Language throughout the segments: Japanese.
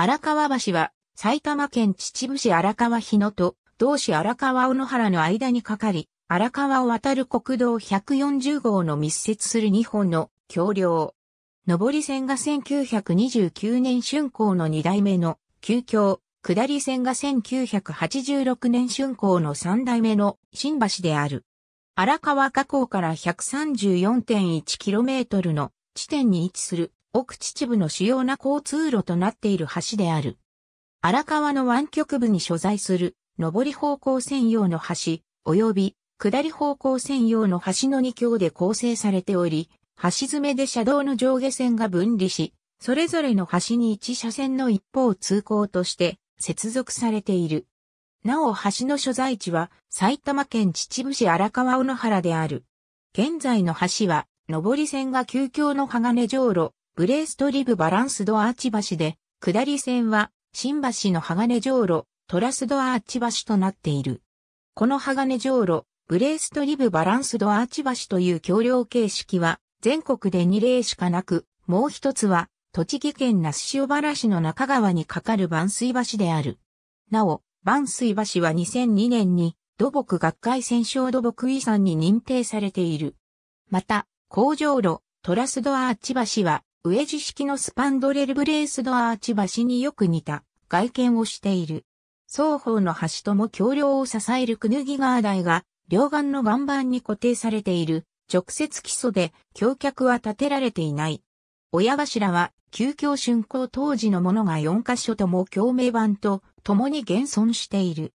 荒川橋は埼玉県秩父市荒川日野と同市荒川小野原の間にかかり、荒川を渡る国道140号の密接する2本の橋梁。上り線が1929年春光の2代目の旧橋、下り線が1986年春光の3代目の新橋である。荒川河口から 134.1km の地点に位置する奥秩父の主要な交通路となっている橋である。荒川の湾曲部に所在する、上り方向専用の橋、及び下り方向専用の橋の2橋で構成されており、橋詰めで車道の上下線が分離し、それぞれの橋に1車線の一方通行として接続されている。なお橋の所在地は埼玉県秩父市荒川尾野原である。現在の橋は、上り線が急遽の鋼上路、ブレーストリブバランスドアーチ橋で、下り線は、新橋の鋼上路、トラスドアーチ橋となっている。この鋼上路、ブレーストリブバランスドアーチ橋という橋梁形式は、全国で2例しかなく、もう一つは、栃木県那須塩原市の中川に架かる万水橋である。なお、万水橋は2002年に土木学会戦勝土木遺産に認定されている。また、工場路、トラスドアーチ橋はウ地ジ式のスパンドレルブレースドアーチ橋によく似た外見をしている。双方の橋とも橋梁を支えるクヌギガー台が両岸の岩盤に固定されている直接基礎で橋脚は建てられていない。親柱は旧橋竣工当時のものが4カ所とも橋名板と共に現存している。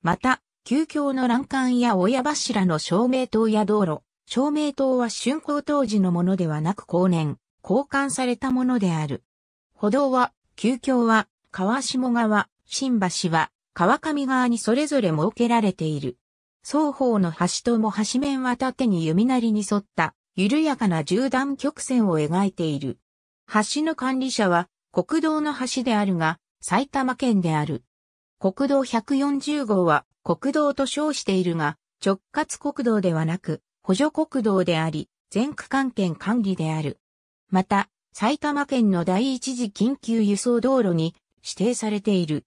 また、旧橋の欄干や親柱の照明灯や道路、照明灯は竣工当時のものではなく後年、交換されたものである。歩道は、旧橋は、川下川、新橋は、川上側にそれぞれ設けられている。双方の橋とも橋面は縦に弓なりに沿った緩やかな縦断曲線を描いている。橋の管理者は国道の橋であるが埼玉県である。国道140号は国道と称しているが直轄国道ではなく補助国道であり全区間圏管理である。また、埼玉県の第一次緊急輸送道路に指定されている。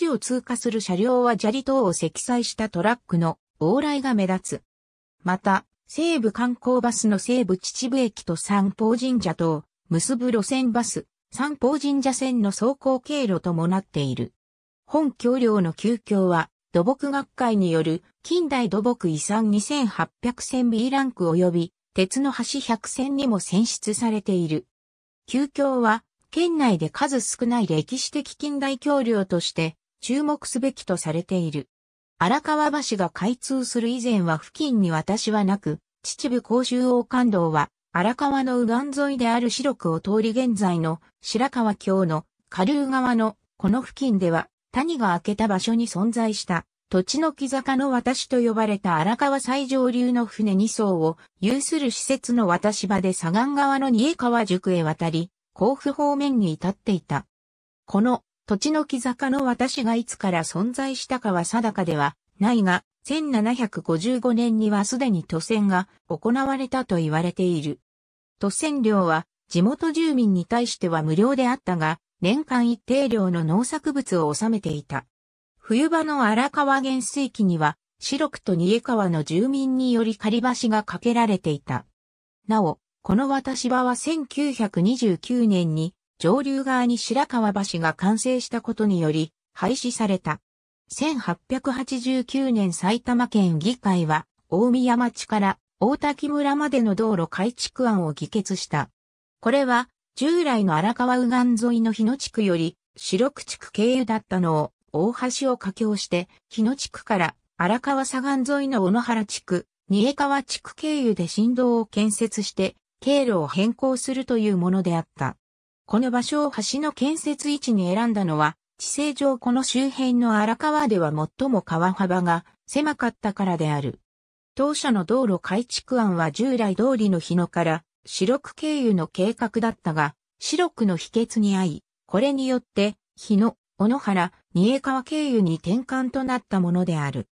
橋を通過する車両は砂利等を積載したトラックの往来が目立つ。また、西武観光バスの西武秩父駅と三宝神社と結ぶ路線バス、三宝神社線の走行経路ともなっている。本橋梁の急橋は、土木学会による近代土木遺産2800選 B ランク及び鉄の橋百選にも選出されている。旧橋は、県内で数少ない歴史的近代橋梁として注目すべきとされている。荒川橋が開通する以前は付近に私はなく、秩父甲州王冠道は荒川の右岸沿いである白くを通り現在の白川橋の下流側のこの付近では谷が明けた場所に存在した土地の木坂の渡しと呼ばれた荒川最上流の船2艘を有する施設の渡し場で左岸側の二重川宿へ渡り、甲府方面に至っていた。この土地の木坂の渡しがいつから存在したかは定かではないが、1755年にはすでに渡船が行われたと言われている。渡船料は地元住民に対しては無料であったが、年間一定量の農作物を納めていた。冬場の荒川原水器には、白くと逃げ川の住民により仮橋が架けられていた。なお、この渡し場は1929年に上流側に白川橋が完成したことにより廃止された。1889年埼玉県議会は大宮町から大滝村までの道路改築案を議決した。これは従来の荒川右岸沿いの日野地区より白く地区経由だったのを大橋を架橋して、日野地区から荒川左岸沿いの小野原地区、三重川地区経由で振動を建設して、経路を変更するというものであった。この場所を橋の建設位置に選んだのは、地勢上この周辺の荒川では最も川幅が狭かったからである。当社の道路改築案は従来通りの日野から、白く経由の計画だったが、白くの秘訣に合い、これによって、日野、小野原、三重川経由に転換となったものである。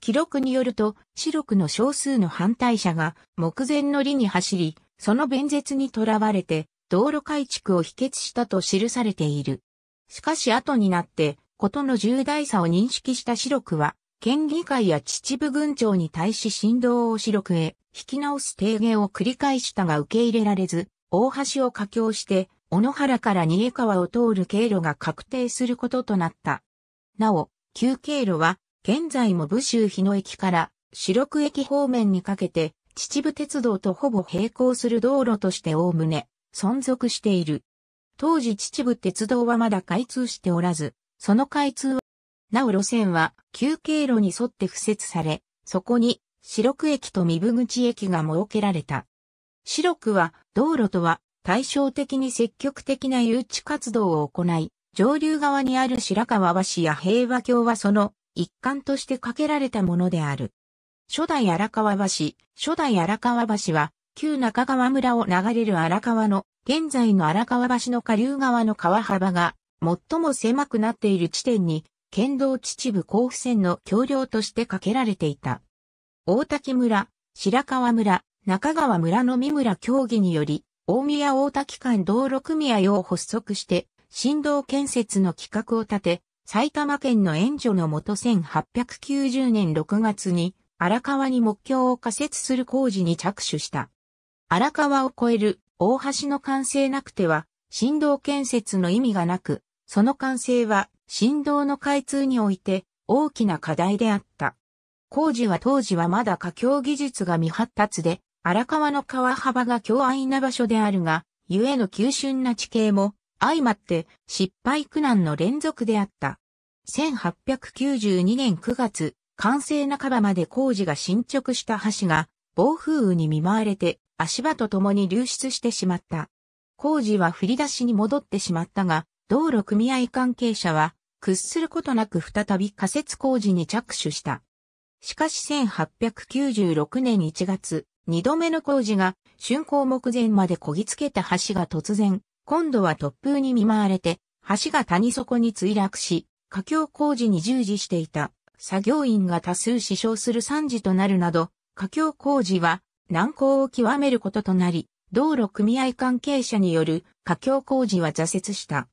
記録によると、四六の少数の反対者が目前の利に走り、その弁舌にとらわれて、道路改築を否決したと記されている。しかし後になって、ことの重大さを認識した四六は、県議会や秩父郡長に対し振動を四六へ引き直す提言を繰り返したが受け入れられず、大橋を架橋して、小野原から二重川を通る経路が確定することとなった。なお、旧経路は、現在も武州日野駅から四六駅方面にかけて、秩父鉄道とほぼ並行する道路としておおむね存続している。当時秩父鉄道はまだ開通しておらず、その開通は、なお路線は旧経路に沿って敷設され、そこに四六駅と三部口駅が設けられた。四六は道路とは対照的に積極的な誘致活動を行い、上流側にある白川橋や平和橋はその一環として架けられたものである。初代荒川橋、初代荒川橋は、旧中川村を流れる荒川の、現在の荒川橋の下流側の川幅が、最も狭くなっている地点に、県道秩父甲府線の橋梁として架けられていた。大滝村、白川村、中川村の三村協議により、大宮大滝間道路組合を発足して、振動建設の企画を立て、埼玉県の援助のもと1890年6月に荒川に目標を仮設する工事に着手した。荒川を越える大橋の完成なくては振動建設の意味がなく、その完成は振動の開通において大きな課題であった。工事は当時はまだ架橋技術が未発達で、荒川の川幅が強隘な場所であるが、ゆえの急峻な地形も相まって失敗苦難の連続であった。1892年9月、完成半ばまで工事が進捗した橋が暴風雨に見舞われて足場と共に流出してしまった。工事は振り出しに戻ってしまったが、道路組合関係者は屈することなく再び仮設工事に着手した。しかし1896年1月、二度目の工事が竣工目前までこぎつけた橋が突然今度は突風に見舞われて、橋が谷底に墜落し、架橋工事に従事していた作業員が多数死傷する惨事となるなど、架橋工事は難航を極めることとなり、道路組合関係者による架橋工事は挫折した。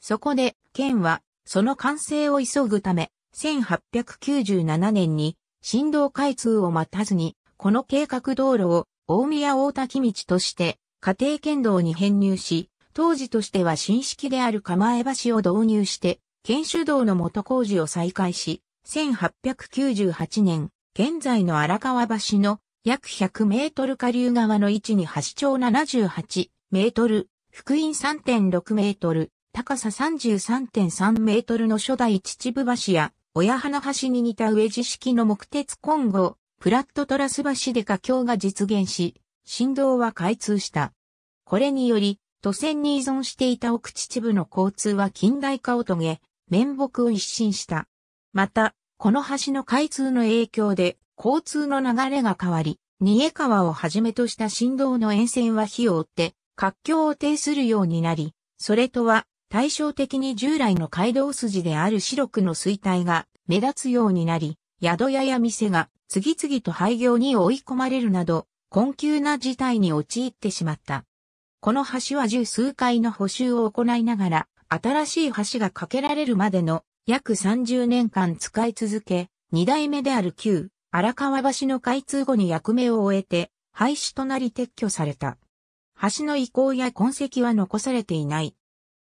そこで、県は、その完成を急ぐため、1897年に、振動開通を待たずに、この計画道路を大宮大滝道として、家庭県道に編入し、当時としては新式である構え橋を導入して、県主道の元工事を再開し、1898年、現在の荒川橋の約100メートル下流側の位置に橋長78メートル、福音3.6メートル、高さ33.3メートルの初代秩父橋や、親花橋に似た上地式の木鉄混合、プラットトラス橋で架橋が実現し、振動は開通した。これにより、都線に依存していた奥秩父の交通は近代化を遂げ、面目を一新した。また、この橋の開通の影響で、交通の流れが変わり、逃げ川をはじめとした振動の沿線は火を追って、活況を呈するようになり、それとは対照的に従来の街道筋である白くの衰退が目立つようになり、宿屋や店が次々と廃業に追い込まれるなど、困窮な事態に陥ってしまった。この橋は十数回の補修を行いながら、新しい橋が架けられるまでの約30年間使い続け、二代目である旧荒川橋の開通後に役目を終えて、廃止となり撤去された。橋の遺構や痕跡は残されていない。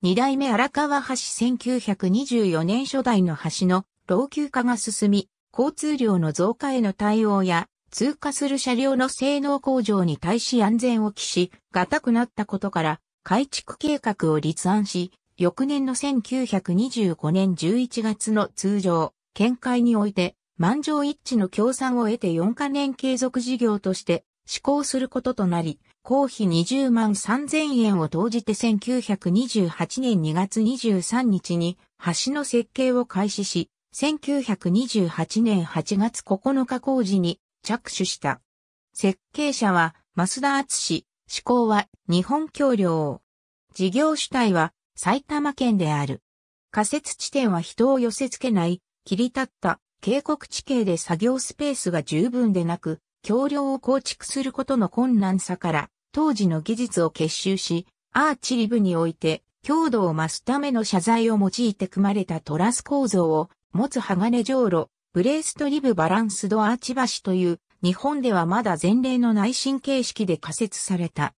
二代目荒川橋1924年初代の橋の老朽化が進み、交通量の増加への対応や通過する車両の性能向上に対し安全を期し、がたくなったことから、改築計画を立案し、翌年の1925年11月の通常、見解において、満場一致の協賛を得て4カ年継続事業として施行することとなり、公費20万3000円を投じて1928年2月23日に橋の設計を開始し、1928年8月9日工事に着手した。設計者は増田厚志、思考は日本橋梁。事業主体は埼玉県である。仮設地点は人を寄せ付けない、切り立った渓谷地形で作業スペースが十分でなく、橋梁を構築することの困難さから、当時の技術を結集し、アーチリブにおいて、強度を増すための謝罪を用いて組まれたトラス構造を持つ鋼上路、ブレーストリブバランスドアーチ橋という、日本ではまだ前例の内心形式で仮設された。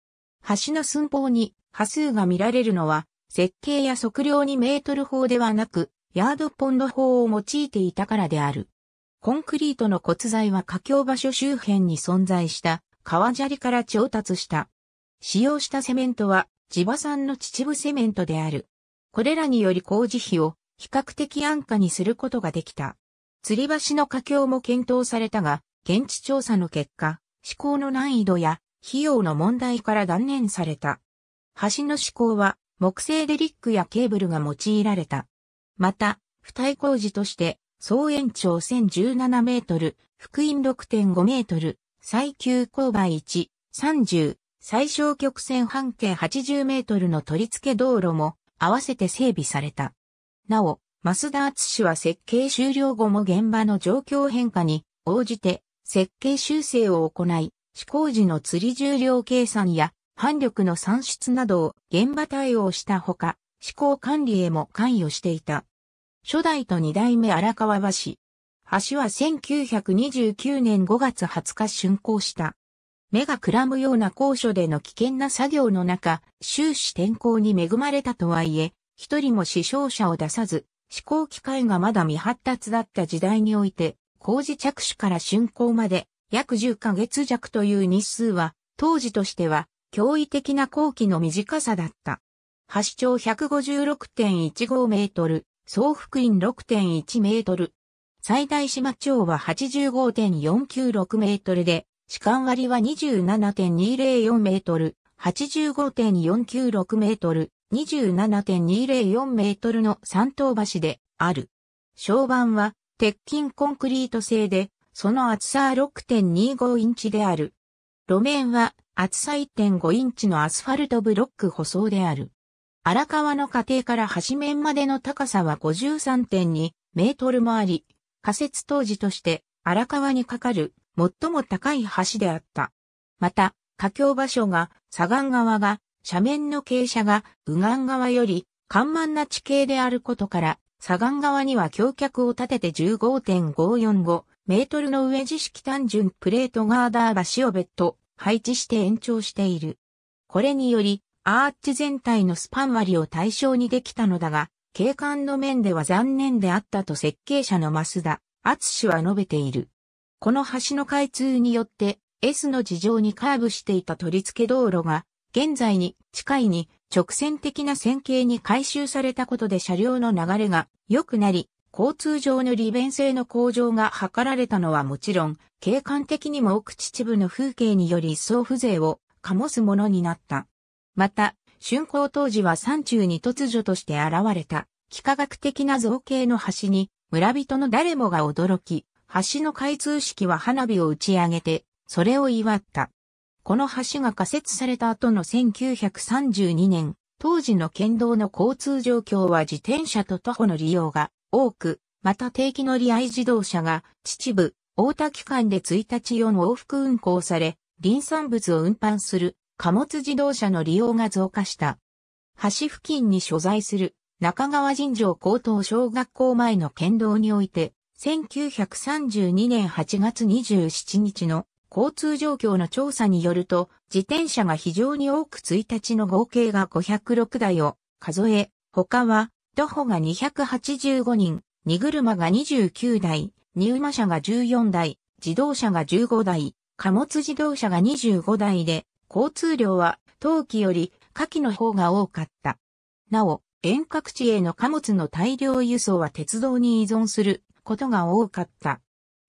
橋の寸法に波数が見られるのは、設計や測量にメートル法ではなく、ヤードポンド法を用いていたからである。コンクリートの骨材は架橋場所周辺に存在した川砂利から調達した。使用したセメントは地場産の秩父セメントである。これらにより工事費を比較的安価にすることができた。吊り橋の架橋も検討されたが、現地調査の結果、施工の難易度や費用の問題から断念された。橋の施工は木製デリックやケーブルが用いられた。また、付帯工事として総延長1017メートル、福音6.5メートル、最急勾配1、30、最小曲線半径80メートルの取り付け道路も合わせて整備された。なお、増田敦氏は設計終了後も現場の状況変化に応じて設計修正を行い、施工時の釣り重量計算や反力の算出などを現場対応したほか、施工管理へも関与していた。初代と二代目荒川橋。橋は1929年5月20日竣工した。目がくらむような高所での危険な作業の中、終始天候に恵まれたとはいえ、一人も死傷者を出さず、思考機会がまだ未発達だった時代において、工事着手から竣工まで約10ヶ月弱という日数は、当時としては驚異的な工期の短さだった。橋長156.15メートル、総幅員6.1メートル。最大島長は85.496メートルで、士官割は27.204メートル、85.496メートル、27.204メートルの三等橋である。床板は鉄筋コンクリート製で、その厚さは6.25インチである。路面は厚さ1.5インチのアスファルトブロック舗装である。荒川の家庭から橋面までの高さは53.2メートルもあり、仮設当時として荒川に架かる最も高い橋であった。また、架橋場所が左岸側が斜面の傾斜が右岸側より緩慢な地形であることから、左岸側には橋脚を立てて15.545メートルの上地式単純プレートガーダー橋を別途配置して延長している。これにより、アーチ全体のスパン割りを対象にできたのだが、景観の面では残念であったと設計者の増田、厚は述べている。この橋の開通によって、S の事情にカーブしていた取り付け道路が現在に近いに直線的な線形に改修されたことで車両の流れが良くなり、交通上の利便性の向上が図られたのはもちろん、景観的にも奥秩父の風景により一層風情を醸すものになった。また、竣工当時は山中に突如として現れた、幾何学的な造形の橋に、村人の誰もが驚き、橋の開通式は花火を打ち上げて、それを祝った。この橋が仮設された後の1932年、当時の県道の交通状況は自転車と徒歩の利用が多く、また定期乗り合い自動車が秩父、大田機関で1日4往復運行され、林産物を運搬する貨物自動車の利用が増加した。橋付近に所在する中川尋常高等小学校前の県道において、1932年8月27日の交通状況の調査によると、自転車が非常に多く1日の合計が506台を数え、他は、徒歩が285人、荷車が29台、荷馬車が14台、自動車が15台、貨物自動車が25台で、交通量は、冬季より夏季の方が多かった。なお、遠隔地への貨物の大量輸送は鉄道に依存することが多かった。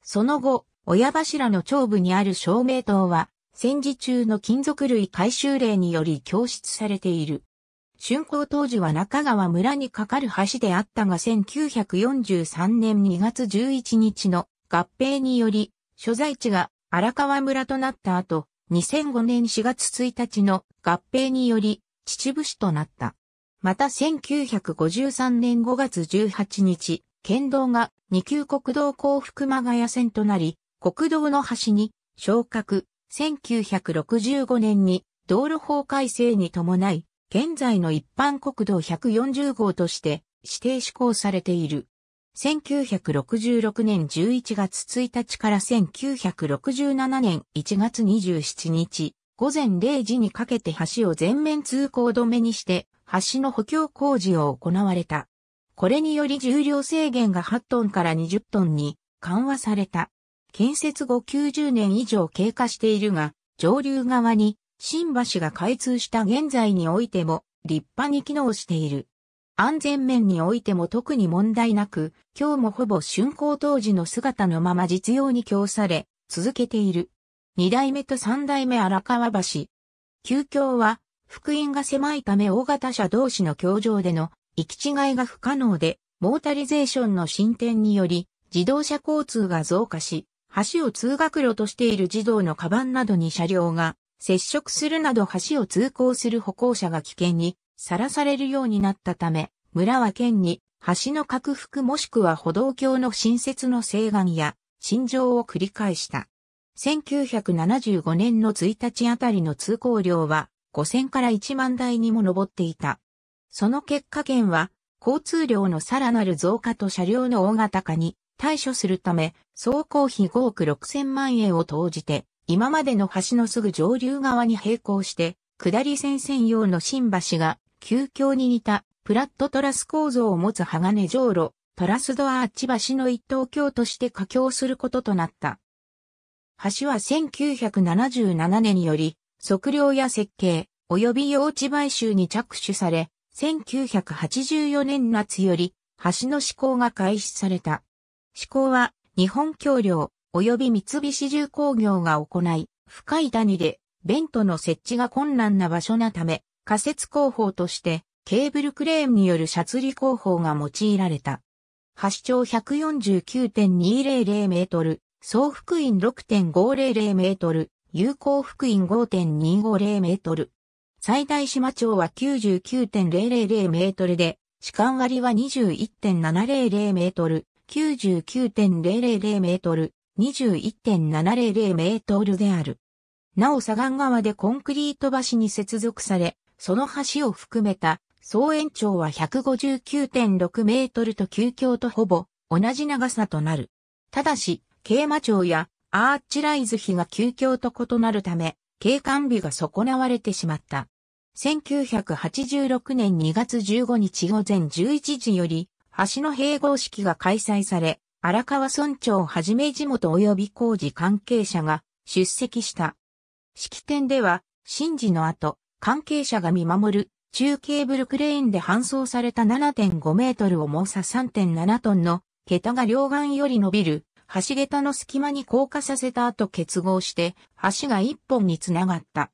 その後、親柱の頂部にある照明灯は、戦時中の金属類回収令により供出されている。竣工当時は中川村に架かる橋であったが1943年2月11日の合併により、所在地が荒川村となった後、2005年4月1日の合併により、秩父市となった。また1953年5月18日、県道が二級国道幸福間谷線となり、国道の端に昇格、1965年に道路法改正に伴い、現在の一般国道140号として指定施行されている。1966年11月1日から1967年1月27日、午前0時にかけて橋を全面通行止めにして、橋の補強工事を行われた。これにより重量制限が8トンから20トンに緩和された。建設後90年以上経過しているが、上流側に新橋が開通した現在においても立派に機能している。安全面においても特に問題なく、今日もほぼ竣工当時の姿のまま実用に供され、続けている。二代目と三代目荒川橋。急橋は、福音が狭いため大型車同士の橋上での行き違いが不可能で、モータリゼーションの進展により、自動車交通が増加し、橋を通学路としている児童のカバンなどに車両が接触するなど橋を通行する歩行者が危険にさらされるようになったため、村は県に橋の拡幅もしくは歩道橋の新設の請願や陳情を繰り返した。1975年の1日あたりの通行量は5000から1万台にも上っていた。その結果県は交通量のさらなる増加と車両の大型化に対処するため、総工費5億6千万円を投じて、今までの橋のすぐ上流側に並行して、下り線専用の新橋が、急遽に似た、プラットトラス構造を持つ鋼上路、トラスドアーチ橋の一等橋として架橋することとなった。橋は1977年により、測量や設計、及び用地買収に着手され、1984年夏より、橋の施工が開始された。施行は日本橋梁及び三菱重工業が行い、深い谷でベントの設置が困難な場所なため、仮設工法としてケーブルクレーンによるシャツリ工法が用いられた。橋長149.200メートル、総幅員6.500メートル、有効幅員5.250メートル。最大島長は99.000メートルで、士官割は21.700メートル、99.000メートル、21.700メートルである。なお左岸側でコンクリート橋に接続され、その橋を含めた総延長は159.6メートルと急橋とほぼ同じ長さとなる。ただし、桂馬町やアーチライズ比が急橋と異なるため、景観美が損なわれてしまった。1986年2月15日午前11時より、橋の併合式が開催され、荒川村長をはじめ地元及び工事関係者が出席した。式典では、神事の後、関係者が見守る中ケーブルクレーンで搬送された7.5メートル重さ3.7トンの桁が両岸より伸びる橋桁の隙間に降下させた後結合して橋が一本につながった。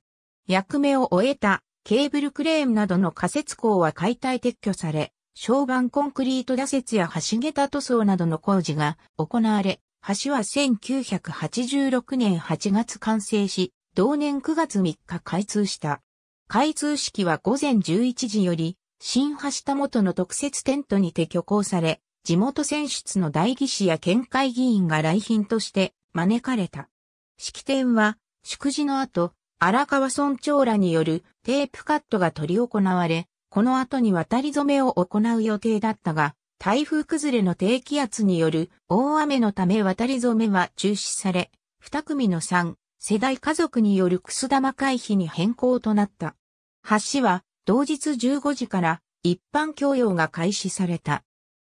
役目を終えたケーブルクレーンなどの仮設工は解体撤去され、床板コンクリート打設や橋桁塗装などの工事が行われ、橋は1986年8月完成し、同年9月3日開通した。開通式は午前11時より、新橋田元の特設テントにて挙行され、地元選出の代議士や県会議員が来賓として招かれた。式典は、祝辞の後、荒川村長らによるテープカットが取り行われ、この後に渡り染めを行う予定だったが、台風崩れの低気圧による大雨のため渡り染めは中止され、二組の3世代家族によるくす玉回避に変更となった。橋は同日15時から一般供用が開始された。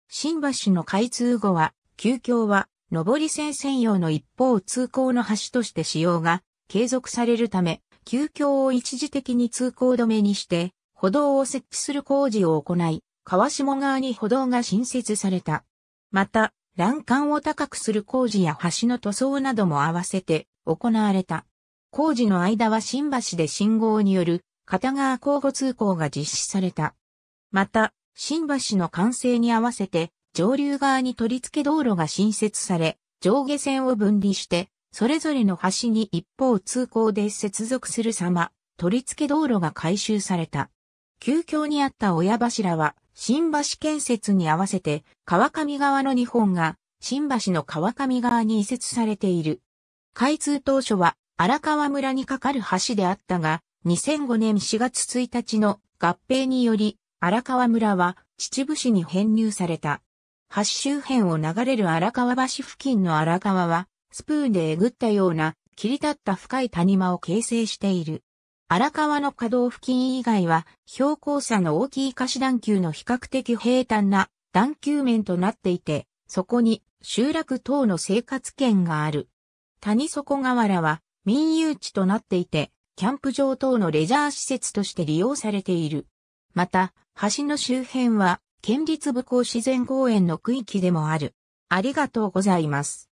新橋の開通後は、急橋は上り線専用の一方通行の橋として使用が継続されるため、急橋を一時的に通行止めにして、歩道を設置する工事を行い、川下側に歩道が新設された。また、欄干を高くする工事や橋の塗装なども合わせて行われた。工事の間は新橋で信号による片側交互通行が実施された。また、新橋の完成に合わせて上流側に取り付け道路が新設され、上下線を分離して、それぞれの橋に一方通行で接続する様、取り付け道路が改修された。旧遽にあった親柱は、新橋建設に合わせて、川上側の日本が、新橋の川上側に移設されている。開通当初は、荒川村に架かる橋であったが、2005年4月1日の合併により、荒川村は秩父市に編入された。橋周辺を流れる荒川橋付近の荒川は、スプーンでえぐったような切り立った深い谷間を形成している。荒川の河道付近以外は、標高差の大きい貸し段丘の比較的平坦な段丘面となっていて、そこに集落等の生活圏がある。谷底河原は民有地となっていて、キャンプ場等のレジャー施設として利用されている。また、橋の周辺は、県立武功自然公園の区域でもある。ありがとうございます。